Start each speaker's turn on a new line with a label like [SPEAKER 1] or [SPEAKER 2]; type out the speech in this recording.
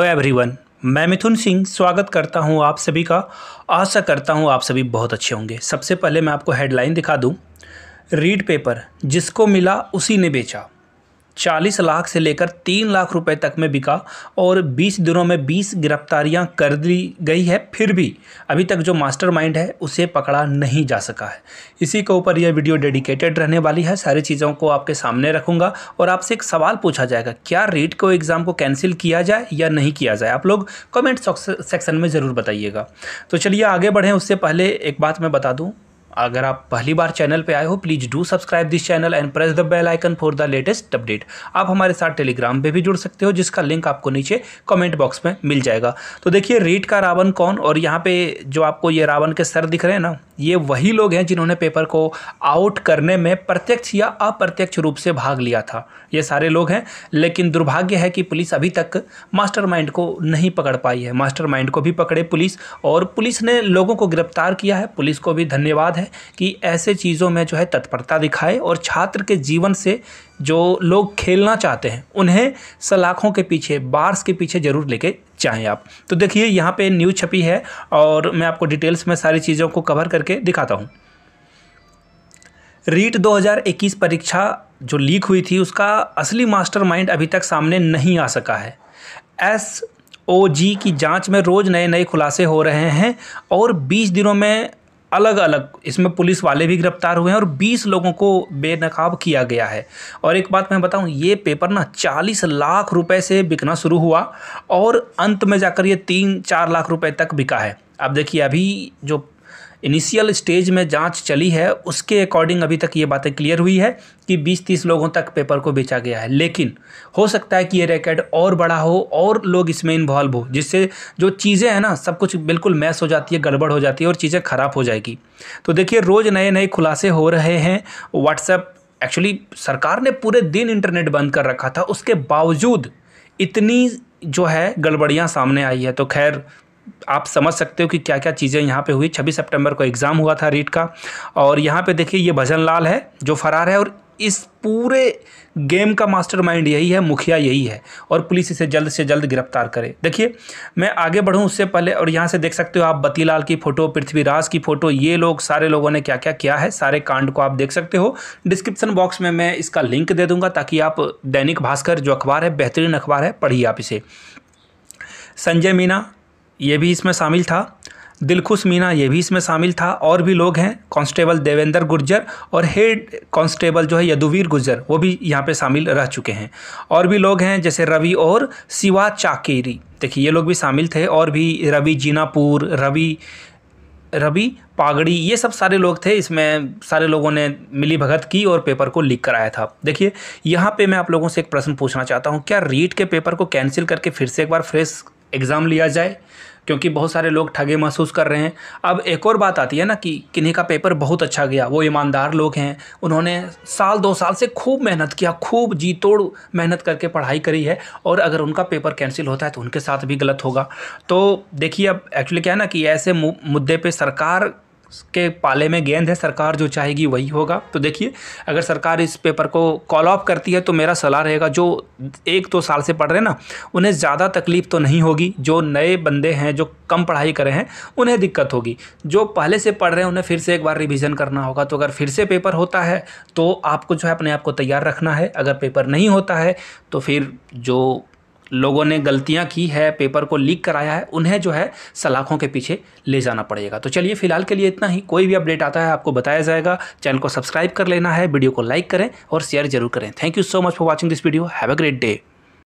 [SPEAKER 1] hello everyone मैं मिथुन सिंह स्वागत करता हूं आप सभी का आशा करता हूं आप सभी बहुत अच्छे होंगे सबसे पहले मैं आपको हेडलाइन दिखा दूं रीड पेपर जिसको मिला उसी ने बेचा चालीस लाख से लेकर तीन लाख रुपए तक में बिका और बीस दिनों में बीस गिरफ्तारियां कर दी गई है फिर भी अभी तक जो मास्टरमाइंड है उसे पकड़ा नहीं जा सका है इसी के ऊपर यह वीडियो डेडिकेटेड रहने वाली है सारी चीज़ों को आपके सामने रखूंगा और आपसे एक सवाल पूछा जाएगा क्या रीट को एग्ज़ाम को कैंसिल किया जाए या नहीं किया जाए आप लोग कमेंट सेक्शन में ज़रूर बताइएगा तो चलिए आगे बढ़ें उससे पहले एक बात मैं बता दूँ अगर आप पहली बार चैनल पे आए हो please do subscribe this channel and press the bell icon for the latest update आप हमारे साथ टेलीग्राम पे भी जुड़ सकते हो जिसका लिंक आपको नीचे कमेंट बॉक्स में मिल जाएगा तो देखिए रेट का रावण कौन और यहाँ पे जो आपको ये रावण के सर दिख रहे हैं ना ये वही लोग हैं जिन्होंने पेपर को आउट करने में प्रत्यक्ष या अप्रत्यक्ष रूप से भाग लिया था ये सारे लोग हैं लेकिन दुर्भाग्य है कि पुलिस अभी तक मास्टर को नहीं पकड़ पाई है मास्टर को भी पकड़े पुलिस और पुलिस ने लोगों को गिरफ्तार किया है पुलिस को भी धन्यवाद है कि ऐसे चीज़ों में जो है तत्परता दिखाए और छात्र के जीवन से जो लोग खेलना चाहते हैं उन्हें सलाखों के पीछे बार्स के पीछे ज़रूर लेके जाएं आप तो देखिए यहाँ पे न्यूज़ छपी है और मैं आपको डिटेल्स में सारी चीज़ों को कवर करके दिखाता हूँ रीट 2021 परीक्षा जो लीक हुई थी उसका असली मास्टरमाइंड अभी तक सामने नहीं आ सका है एस ओ जी की जांच में रोज़ नए नए खुलासे हो रहे हैं और 20 दिनों में अलग अलग इसमें पुलिस वाले भी गिरफ्तार हुए हैं और 20 लोगों को बेनकाब किया गया है और एक बात मैं बताऊं ये पेपर ना 40 लाख रुपए से बिकना शुरू हुआ और अंत में जाकर ये तीन चार लाख रुपए तक बिका है अब देखिए अभी जो इनिशियल स्टेज में जांच चली है उसके अकॉर्डिंग अभी तक ये बातें क्लियर हुई है कि 20-30 लोगों तक पेपर को बेचा गया है लेकिन हो सकता है कि ये रैकेट और बड़ा हो और लोग इसमें इन्वॉल्व हो जिससे जो चीज़ें हैं ना सब कुछ बिल्कुल मैस हो जाती है गड़बड़ हो जाती है और चीज़ें ख़राब हो जाएगी तो देखिए रोज़ नए नए खुलासे हो रहे हैं व्हाट्सएप एक्चुअली सरकार ने पूरे दिन इंटरनेट बंद कर रखा था उसके बावजूद इतनी जो है गड़बड़ियाँ सामने आई है तो खैर आप समझ सकते हो कि क्या क्या चीज़ें यहाँ पे हुई 26 सितंबर को एग्ज़ाम हुआ था रीट का और यहाँ पे देखिए ये भजन लाल है जो फरार है और इस पूरे गेम का मास्टरमाइंड यही है मुखिया यही है और पुलिस इसे जल्द से जल्द गिरफ्तार करे देखिए मैं आगे बढ़ूं उससे पहले और यहाँ से देख सकते हो आप बतीलाल की फ़ोटो पृथ्वीराज की फ़ोटो ये लोग सारे लोगों ने क्या क्या किया है सारे कांड को आप देख सकते हो डिस्क्रिप्सन बॉक्स में मैं इसका लिंक दे दूँगा ताकि आप दैनिक भास्कर जो अखबार है बेहतरीन अखबार है पढ़िए आप इसे संजय मीना ये भी इसमें शामिल था दिलखुश मीना ये भी इसमें शामिल था और भी लोग हैं कांस्टेबल देवेंद्र गुर्जर और हेड कांस्टेबल जो है यदुवीर गुर्जर वो भी यहाँ पे शामिल रह चुके हैं और भी लोग हैं जैसे रवि और शिवा चाकेरी देखिए ये लोग भी शामिल थे और भी रवि जीनापुर रवि रवि पागड़ी ये सब सारे लोग थे इसमें सारे लोगों ने मिली भगत की और पेपर को लिख कराया था देखिए यहाँ पे मैं आप लोगों से एक प्रश्न पूछना चाहता हूँ क्या रीट के पेपर को कैंसिल करके फिर से एक बार फ्रेश एग्ज़ाम लिया जाए क्योंकि बहुत सारे लोग ठगे महसूस कर रहे हैं अब एक और बात आती है ना कि किन्हीं का पेपर बहुत अच्छा गया वो ईमानदार लोग हैं उन्होंने साल दो साल से खूब मेहनत किया खूब जी तोड़ मेहनत करके पढ़ाई करी है और अगर उनका पेपर कैंसिल होता है तो उनके साथ भी गलत होगा तो देखिए अब एक्चुअली क्या है ना कि ऐसे मुद्दे पर सरकार के पाले में गेंद है सरकार जो चाहेगी वही होगा तो देखिए अगर सरकार इस पेपर को कॉल ऑफ करती है तो मेरा सलाह रहेगा जो एक दो तो साल से पढ़ रहे हैं ना उन्हें ज़्यादा तकलीफ़ तो नहीं होगी जो नए बंदे हैं जो कम पढ़ाई करे हैं उन्हें दिक्कत होगी जो पहले से पढ़ रहे हैं उन्हें फिर से एक बार रिविज़न करना होगा तो अगर फिर से पेपर होता है तो आपको जो है अपने आप को तैयार रखना है अगर पेपर नहीं होता है तो फिर जो लोगों ने गलतियां की है पेपर को लीक कराया है उन्हें जो है सलाखों के पीछे ले जाना पड़ेगा तो चलिए फिलहाल के लिए इतना ही कोई भी अपडेट आता है आपको बताया जाएगा चैनल को सब्सक्राइब कर लेना है वीडियो को लाइक करें और शेयर जरूर करें thank you so much for watching this video have a great day